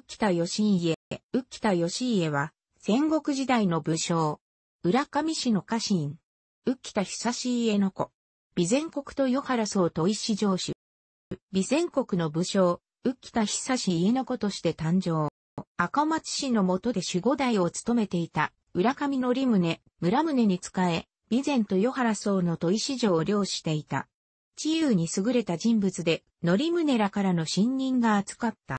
浮田義家、浮田義家は、戦国時代の武将、浦上市の家臣、浮田久志家の子、備前国と与原総と石城主。備前国の武将、浮田久志家の子として誕生。赤松氏の下で守護代を務めていた、浦上の宗、村宗に仕え、備前と与原僧の戸石城を領していた。治癒に優れた人物で、則宗らからの信任が厚かった。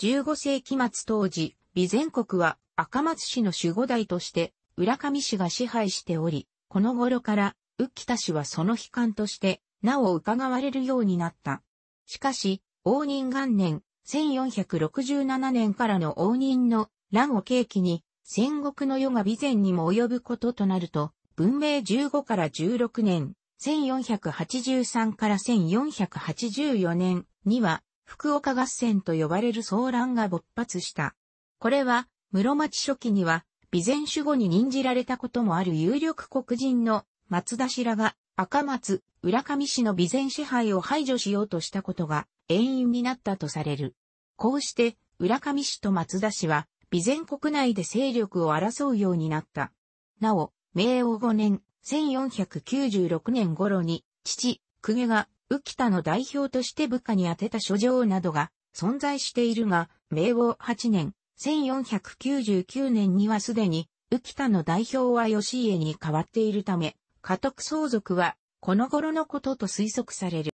15世紀末当時、備前国は赤松氏の守護代として浦上氏が支配しており、この頃から浮田氏はその悲観としてなお伺われるようになった。しかし、応仁元年1467年からの応仁の乱を契機に戦国の世が備前にも及ぶこととなると、文明15から16年、1483から1484年には、福岡合戦と呼ばれる騒乱が勃発した。これは、室町初期には、備前守護に任じられたこともある有力黒人の松田氏らが赤松、浦上氏の備前支配を排除しようとしたことが遠因になったとされる。こうして、浦上氏と松田氏は、備前国内で勢力を争うようになった。なお、明王5年、1496年頃に、父、公家が浮田の代表として部下に宛てた書状などが存在しているが、明王8年、1499年にはすでに、浮田の代表は吉家に変わっているため、家督相続は、この頃のことと推測される。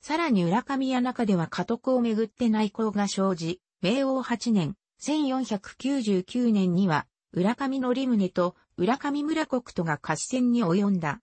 さらに浦上屋中では家督をめぐって内向が生じ、明王8年、1499年には、浦上則宗と浦上村国とが合戦に及んだ。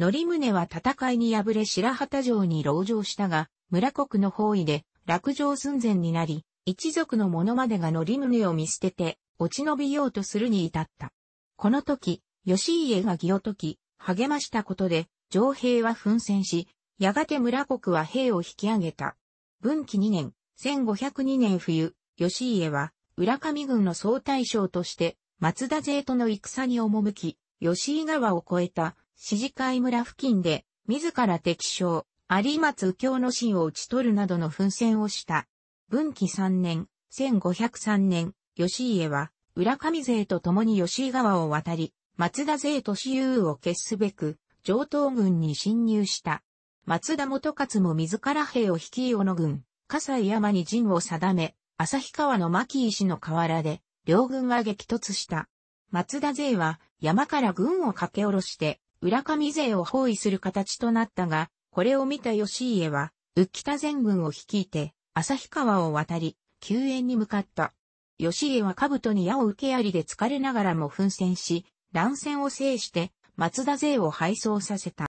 則宗は戦いに敗れ白旗城に籠城したが、村国の包囲で落城寸前になり、一族の者までが則宗を見捨てて、落ち延びようとするに至った。この時、吉家が義を解き、励ましたことで、城兵は奮戦し、やがて村国は兵を引き上げた。文紀2年、1502年冬、吉家は、浦上軍の総大将として、松田勢との戦に赴き、吉井川を越えた四議会村付近で、自ら敵将、有松右京の死を打ち取るなどの奮戦をした。文紀三年、1503年、吉家は、浦上勢と共に吉井川を渡り、松田勢と私有を決すべく、上等軍に侵入した。松田元勝も自ら兵を率い小野軍、笠井山に陣を定め、旭川の牧石の河原で、両軍は激突した。松田勢は山から軍を駆け下ろして、浦上勢を包囲する形となったが、これを見た義家は、浮田全軍を率いて、旭川を渡り、救援に向かった。義家は兜に矢を受けありで疲れながらも奮戦し、乱戦を制して、松田勢を敗走させた。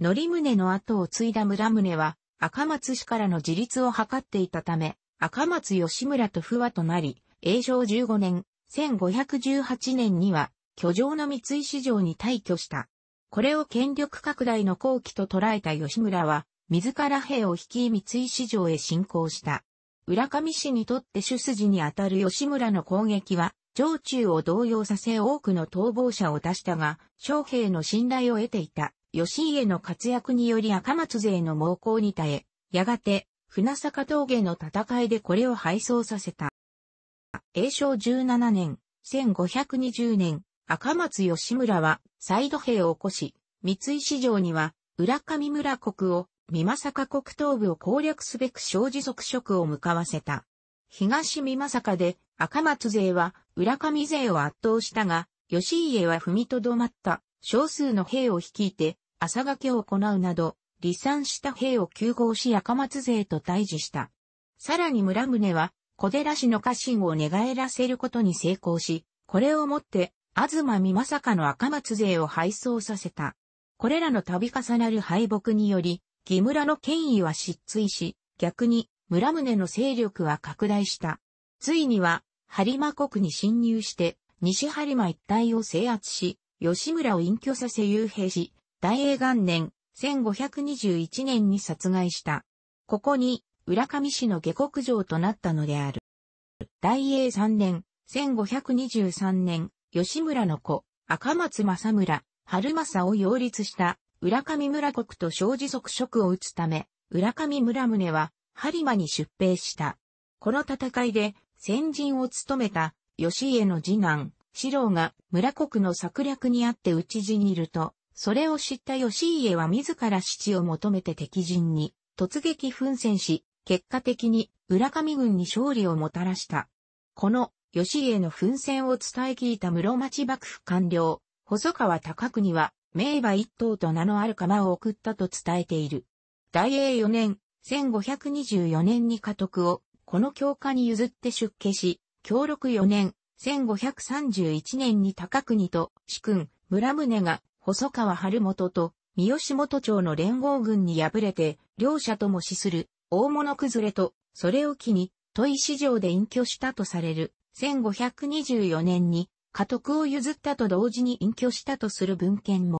則宗の後を継いだ村宗は、赤松氏からの自立を図っていたため、赤松義村と不和となり、永正15年、1518年には、居城の三井市場に退去した。これを権力拡大の後期と捉えた吉村は、自ら兵を率い三井市場へ進攻した。浦上氏にとって主筋にあたる吉村の攻撃は、城中を動揺させ多くの逃亡者を出したが、将兵の信頼を得ていた。吉家の活躍により赤松勢の猛攻に耐え、やがて、船坂峠の戦いでこれを敗走させた。永正17年、1520年、赤松義村は、再度兵を起こし、三井市場には、浦上村国を、三正国東部を攻略すべく小じ即職を向かわせた。東三正で、赤松勢は、浦上勢を圧倒したが、吉家は踏みとどまった、少数の兵を率いて、朝掛けを行うなど、離散した兵を急合し赤松勢と対峙した。さらに村宗は、小寺氏の家臣を寝返らせることに成功し、これをもって東美さかの赤松勢を敗走させた。これらの度重なる敗北により、木村の権威は失墜し、逆に村宗の勢力は拡大した。ついには、播磨国に侵入して、西播磨一帯を制圧し、吉村を隠居させ幽閉し、大英元年、1521年に殺害した。ここに、浦上氏の下国城となったのである。大英3年、1523年、吉村の子、赤松正村、春正を擁立した、浦上村国と正治側職を打つため、浦上村宗は、播磨に出兵した。この戦いで、先陣を務めた、吉家の次男、四郎が村国の策略にあって討ち死にいると、それを知った吉家は自ら死地を求めて敵陣に突撃奮戦し、結果的に浦上軍に勝利をもたらした。この吉家の奮戦を伝え聞いた室町幕府官僚、細川高国は、名馬一頭と名のある釜を送ったと伝えている。大英4年、1524年に家督を、この教科に譲って出家し、協力4年、1531年に高国と、主君、村宗が、細川春元と、三好元町の連合軍に敗れて、両者とも死する、大物崩れと、それを機に、井市場で隠居したとされる。1524年に家督を譲ったと同時に隠居したとする文献も、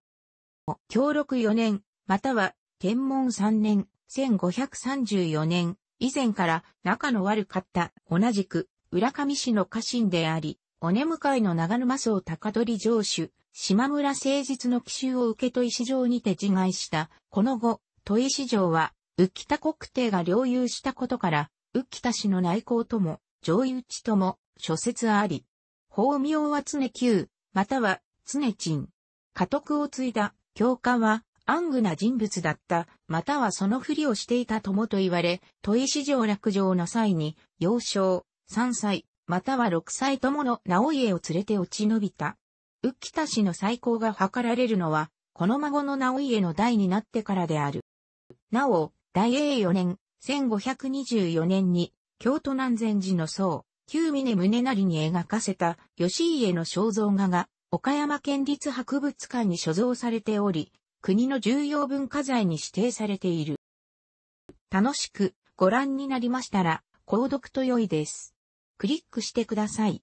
協力4年、または天文3年、1534年、以前から仲の悪かった、同じく、浦上市の家臣であり、お根向かいの長沼荘高取城主、島村誠実の奇襲を受けと石城にて自害した。この後、戸石城は、浮田国帝が領有したことから、浮田氏の内向とも、上位内とも、諸説あり。法名は常旧、または常鎮。家督を継いだ教官は暗愚な人物だった、またはそのふりをしていた友と言われ、問石城落城の際に、幼少、3歳、または6歳友の直家を連れて落ち延びた。浮田氏の再興が図られるのは、この孫の直家の代になってからである。なお、大英4年、1524年に、京都南禅寺の僧、旧峰宗成に描かせた吉家の肖像画が岡山県立博物館に所蔵されており、国の重要文化財に指定されている。楽しくご覧になりましたら、購読と良いです。クリックしてください。